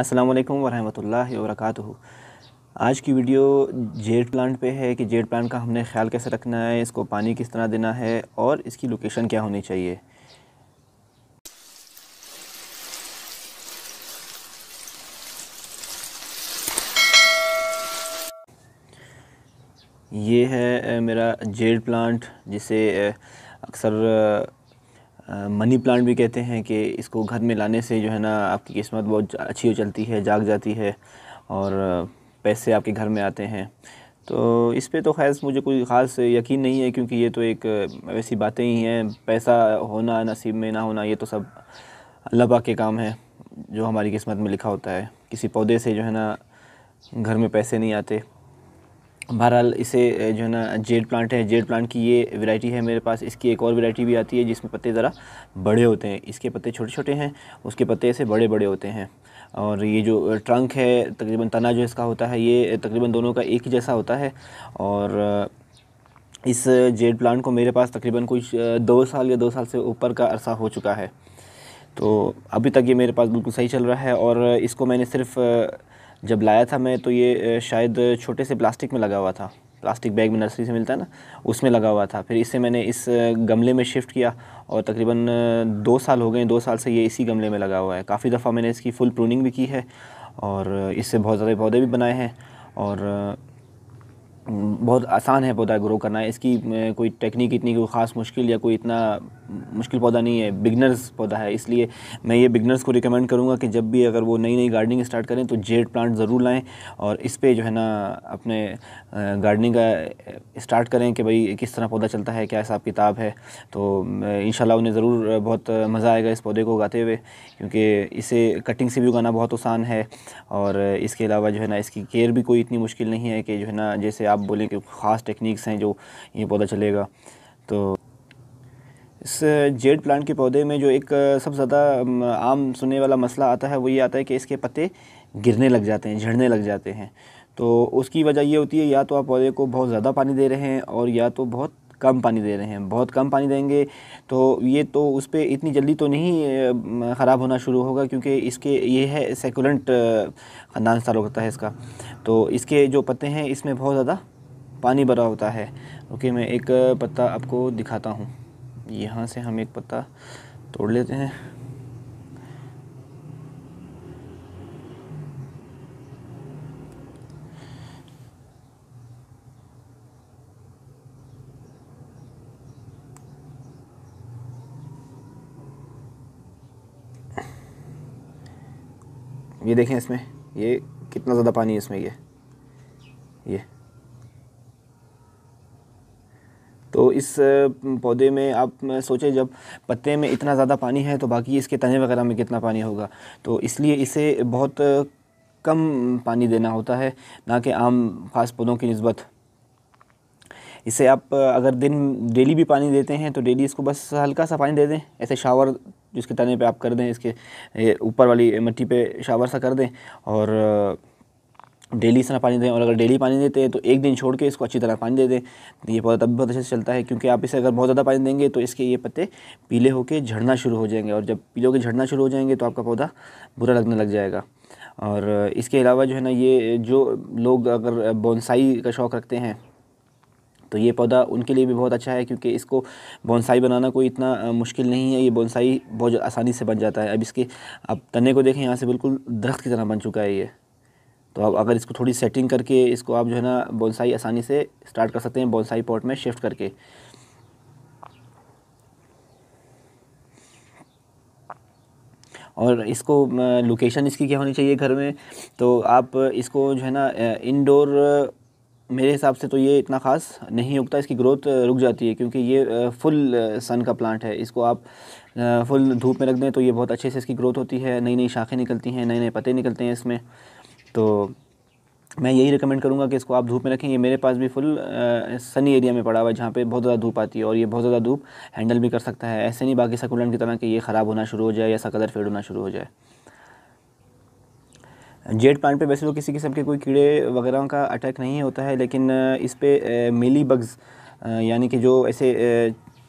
अस्सलाम वालेकुम वरहमतुल्लाहि वबरकातुहू आज की वीडियो जेड प्लांट पे है कि जेड प्लांट का हमने ख्याल कैसे रखना है इसको पानी किस तरह देना है और इसकी लोकेशन क्या होनी चाहिए ये है मेरा जेड प्लांट जिसे अक्सर मनी प्लांट भी कहते हैं कि इसको घर में लाने से जो है ना आपकी किस्मत बहुत अच्छी हो चलती है जाग जाती है और पैसे आपके घर में आते हैं तो इस पे तो खैर मुझे कोई ख़ास यकीन नहीं है क्योंकि ये तो एक वैसी बातें ही हैं पैसा होना नसीब में ना होना ये तो सब अल्लाह पाक के काम है जो हमारी किस्मत में लिखा होता है किसी पौधे से जो है ना घर में पैसे नहीं आते बहरहाल इसे जो है ना जेड प्लांट है जेड प्लांट की ये वैरायटी है मेरे पास इसकी एक और वैरायटी भी आती है जिसमें पत्ते ज़रा बड़े होते हैं इसके पत्ते छोटे छोटे हैं उसके पत्ते ऐसे बड़े बड़े होते हैं और ये जो ट्रंक है तकरीबन तना जो इसका होता है ये तकरीबन दोनों का एक ही जैसा होता है और इस जेड प्लांट को मेरे पास तकरीबन कुछ दो साल या दो साल से ऊपर का अरसा हो चुका है तो अभी तक ये मेरे पास बिल्कुल सही चल रहा है और इसको मैंने सिर्फ़ जब लाया था मैं तो ये शायद छोटे से प्लास्टिक में लगा हुआ था प्लास्टिक बैग में नर्सरी से मिलता है ना उसमें लगा हुआ था फिर इसे मैंने इस गमले में शिफ्ट किया और तकरीबन दो साल हो गए दो साल से ये इसी गमले में लगा हुआ है काफ़ी दफ़ा मैंने इसकी फ़ुल प्रूनिंग भी की है और इससे बहुत सारे पौधे भी बनाए हैं और बहुत आसान है पौधा ग्रो करना इसकी कोई टेक्निक इतनी कोई ख़ास मुश्किल या कोई इतना मुश्किल पौधा नहीं है बिगनर्स पौधा है इसलिए मैं ये बिगनर्स को रिकमेंड करूँगा कि जब भी अगर वो नई नई गार्डनिंग स्टार्ट करें तो जेड प्लांट ज़रूर लाएँ और इस पर जो है ना अपने गार्डनिंग का स्टार्ट करें कि भाई किस तरह पौधा चलता है क्या हिसाब किताब है तो इन उन्हें ज़रूर बहुत मज़ा आएगा इस पौधे को उगाते हुए क्योंकि इसे कटिंग से भी उगाना बहुत आसान है और इसके अलावा जो है ना इसकी केयर भी कोई इतनी मुश्किल नहीं है कि जो है ना जैसे आप बोलें कि ख़ास टेक्निक्स हैं जो ये पौधा चलेगा तो इस जेड प्लांट के पौधे में जो एक सबसे ज़्यादा आम सुनने वाला मसला आता है वो ये आता है कि इसके पत्ते गिरने लग जाते हैं झड़ने लग जाते हैं तो उसकी वजह ये होती है या तो आप पौधे को बहुत ज़्यादा पानी दे रहे हैं और या तो बहुत कम पानी दे रहे हैं बहुत कम पानी देंगे तो ये तो उस पर इतनी जल्दी तो नहीं ख़राब होना शुरू होगा क्योंकि इसके ये है सेकुलेंट ख़ानदान से ताल्लुक होता है इसका तो इसके जो पत्ते हैं इसमें बहुत ज़्यादा पानी भरा होता है ओके मैं एक पत्ता आपको दिखाता हूँ यहाँ से हम एक पत्ता तोड़ लेते हैं ये देखें इसमें ये कितना ज़्यादा पानी है इसमें ये ये तो इस पौधे में आप सोचें जब पत्ते में इतना ज़्यादा पानी है तो बाकी इसके तने वगैरह में कितना पानी होगा तो इसलिए इसे बहुत कम पानी देना होता है ना कि आम ख़ास पौधों की नस्बत इसे आप अगर दिन डेली भी पानी देते हैं तो डेली इसको बस हल्का सा पानी दे दें ऐसे शावर जिसके तने पे आप कर दें इसके ऊपर वाली मिट्टी पे शावर सा कर दें और डेली इस तरह पानी दें और अगर डेली पानी देते हैं तो एक दिन छोड़ के इसको अच्छी तरह पानी दे दें तो ये पौधा तब बहुत अच्छे से चलता है क्योंकि आप इसे अगर बहुत ज़्यादा पानी देंगे तो इसके ये पत्ते पीले होकर झड़ना शुरू हो जाएंगे और जब पीले होकर झड़ना शुरू हो जाएंगे तो आपका पौधा बुरा लगने लग जाएगा और इसके अलावा जो है ना ये जो लोग अगर बोनसाई का शौक़ रखते हैं तो ये पौधा उनके लिए भी बहुत अच्छा है क्योंकि इसको बोनसाई बनाना कोई इतना मुश्किल नहीं है ये बोनसाई बहुत आसानी से बन जाता है अब इसके अब तने को देखें यहाँ से बिल्कुल दरख्त की तरह बन चुका है ये तो अब अगर इसको थोड़ी सेटिंग करके इसको आप जो है ना बोनसाई आसानी से स्टार्ट कर सकते हैं बोनसाई पॉट में शिफ्ट करके और इसको लोकेशन इसकी क्या होनी चाहिए घर में तो आप इसको जो है ना इनडोर मेरे हिसाब से तो ये इतना ख़ास नहीं उगता इसकी ग्रोथ रुक जाती है क्योंकि ये फुल सन का प्लांट है इसको आप फुल धूप में रख दें तो ये बहुत अच्छे से इसकी ग्रोथ होती है नई नई शाखें निकलती हैं नए नए पत्ते निकलते हैं इसमें तो मैं यही रिकमेंड करूँगा कि इसको आप धूप में रखें ये मेरे पास भी फुल सनी एरिया में पड़ा हुआ है जहाँ पर बहुत ज़्यादा धूप आती है और ये बहुत ज़्यादा धूप हैंडल भी कर सकता है ऐसे नहीं बाकी सकुलेंट की तरह कि ये ख़राब होना शुरू हो जाए या सा कलर फेड होना शुरू हो जाए जेड प्लांट पे वैसे तो किसी किस्म के कोई कीड़े वगैरह का अटैक नहीं होता है लेकिन इस पर मिली बग्स यानी कि जो ऐसे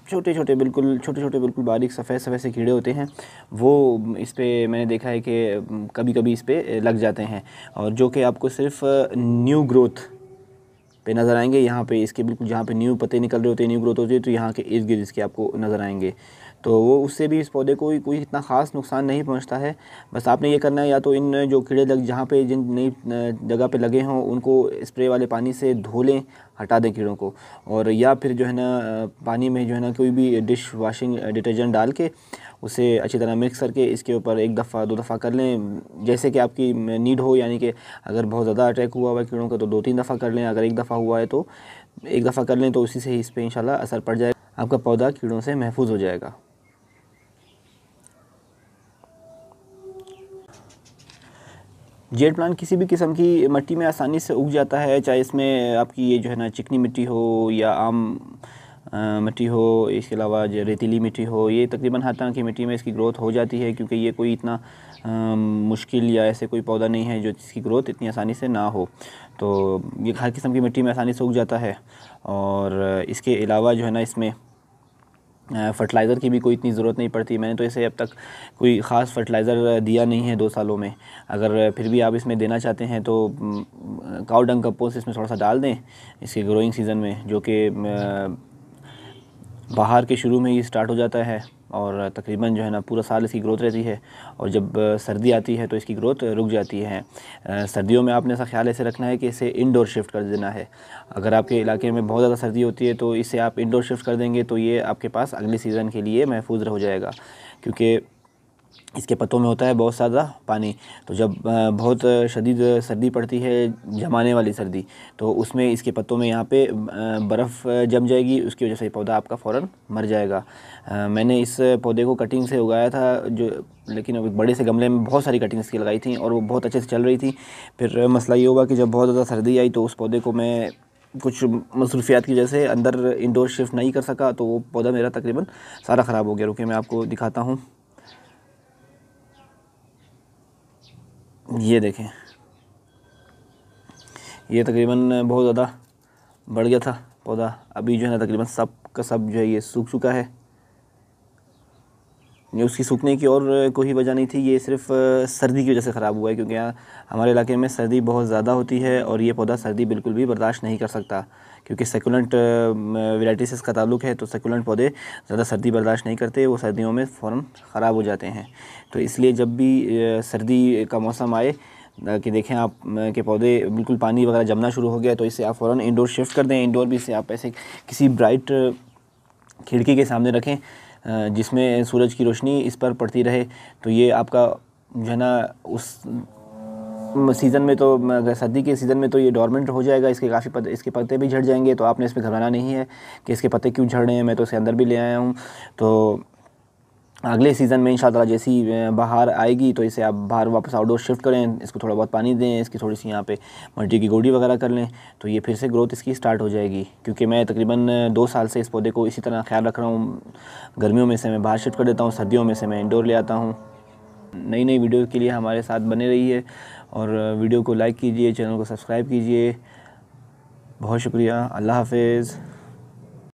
छोटे छोटे बिल्कुल छोटे छोटे बिल्कुल बारीक सफ़ेद सफ़ेद से कीड़े होते हैं वो इस पर मैंने देखा है कि कभी कभी इस पर लग जाते हैं और जो कि आपको सिर्फ न्यू ग्रोथ पे नज़र आएंगे यहाँ पे इसके बिल्कुल जहाँ पे न्यू पत्ते निकल रहे होते हैं न्यू ग्रोथ होती है तो यहाँ के इर्द गिर्द इसके आपको नज़र आएंगे तो वो उससे भी इस पौधे को कोई इतना ख़ास नुकसान नहीं पहुँचता है बस आपने ये करना है या तो इन जो कीड़े लग जहाँ पे जिन नई जगह पे लगे हों उनको स्प्रे वाले पानी से धो लें हटा दें कीड़ों को और या फिर जो है ना पानी में जो है ना कोई भी डिश वाशिंग डिटर्जेंट डाल के उसे अच्छी तरह मिक्स करके इसके ऊपर एक दफ़ा दो दफ़ा कर लें जैसे कि आपकी नीड हो यानी कि अगर बहुत ज़्यादा अटैक हुआ हुआ कीड़ों का तो दो तीन दफ़ा कर लें अगर एक दफ़ा हुआ है तो एक दफ़ा कर लें तो उसी से ही इस पर इंशाल्लाह असर पड़ जाएगा आपका पौधा कीड़ों से महफूज हो जाएगा जेड प्लांट किसी भी किस्म की मिट्टी में आसानी से उग जाता है चाहे इसमें आपकी ये जो है ना चिकनी मिट्टी हो या आम मिट्टी हो इसके अलावा जो रेतीली मिट्टी हो ये तकरीबन हर तरह की मिट्टी में इसकी ग्रोथ हो जाती है क्योंकि ये कोई इतना मुश्किल या ऐसे कोई पौधा नहीं है जो जिसकी ग्रोथ इतनी आसानी से ना हो तो ये हर किस्म की मिट्टी में आसानी से उग जाता है और इसके अलावा जो है ना इसमें फर्टिलाइज़र की भी कोई इतनी ज़रूरत नहीं पड़ती मैंने तो इसे अब तक कोई ख़ास फर्टिलाइज़र दिया नहीं है दो सालों में अगर फिर भी आप इसमें देना चाहते हैं तो काउडंग कपोस इसमें थोड़ा सा डाल दें इसके ग्रोइंग सीज़न में जो कि बाहर के शुरू में ही स्टार्ट हो जाता है और तकरीबन जो है ना पूरा साल इसकी ग्रोथ रहती है और जब सर्दी आती है तो इसकी ग्रोथ रुक जाती है सर्दियों में आपने ऐसा ख्याल ऐसे रखना है कि इसे इंडोर शिफ्ट कर देना है अगर आपके इलाके में बहुत ज़्यादा सर्दी होती है तो इसे आप इंडोर शिफ्ट कर देंगे तो ये आपके पास अगले सीज़न के लिए महफूज हो जाएगा क्योंकि इसके पत्तों में होता है बहुत ज़्यादा पानी तो जब बहुत शदीद सर्दी पड़ती है जमाने वाली सर्दी तो उसमें इसके पत्तों में यहाँ पे बर्फ़ जम जाएगी उसकी वजह से पौधा आपका फ़ौर मर जाएगा मैंने इस पौधे को कटिंग से उगाया था जो लेकिन अब बड़े से गमले में बहुत सारी कटिंग्स की लगाई थी और वो बहुत अच्छे से चल रही थी फिर मसला ये होगा कि जब बहुत ज़्यादा सर्दी आई तो उस पौधे को मैं कुछ मसरूफियात की वजह से अंदर इंडोर शिफ्ट नहीं कर सका तो वो पौधा मेरा तकरीबन सारा ख़राब हो गया रुके मैं आपको दिखाता हूँ ये देखें ये तकरीबन बहुत ज़्यादा बढ़ गया था पौधा अभी जो है ना तकरीबन सब का सब जो है ये सूख चुका है उसकी सूखने की और कोई वजह नहीं थी ये सिर्फ सर्दी की वजह से ख़राब हुआ है क्योंकि यहाँ हमारे इलाके में सर्दी बहुत ज़्यादा होती है और ये पौधा सर्दी बिल्कुल भी बर्दाश्त नहीं कर सकता क्योंकि सेकुलेंट वेराइटी से इसका ताल्लुक है तो सेकुलेंट पौधे ज़्यादा सर्दी बर्दाश्त नहीं करते वो सर्दियों में फ़ौर ख़राब हो जाते हैं तो इसलिए जब भी सर्दी का मौसम आए कि देखें आप के पौधे बिल्कुल पानी वगैरह जमना शुरू हो गया तो इसे आप फ़ौर इंडोर शिफ्ट कर दें इंडोर भी इसे आप ऐसे किसी ब्राइट खिड़की के सामने रखें जिसमें सूरज की रोशनी इस पर पड़ती रहे तो ये आपका जो है ना उस सीज़न में तो सर्दी के सीज़न में तो ये डॉर्मेंट हो जाएगा इसके काफ़ी पत, इसके पत्ते भी झड़ जाएंगे तो आपने इसमें घबराना नहीं है कि इसके पत्ते क्यों झड़ रहे हैं मैं तो इसे अंदर भी ले आया हूँ तो अगले सीज़न में इन जैसी बाहर आएगी तो इसे आप बाहर वापस आउटडोर शिफ्ट करें इसको थोड़ा बहुत पानी दें इसकी थोड़ी सी यहाँ पे मल्टी की गोडी वगैरह कर लें तो ये फिर से ग्रोथ इसकी स्टार्ट हो जाएगी क्योंकि मैं तकरीबन दो साल से इस पौधे को इसी तरह ख्याल रख रहा हूँ गर्मियों में से मैं बाहर शिफ्ट कर देता हूँ सर्दियों में से मैं इनडोर ले आता हूँ नई नई वीडियो के लिए हमारे साथ बने रही और वीडियो को लाइक कीजिए चैनल को सब्सक्राइब कीजिए बहुत शुक्रिया अल्लाह हाफिज़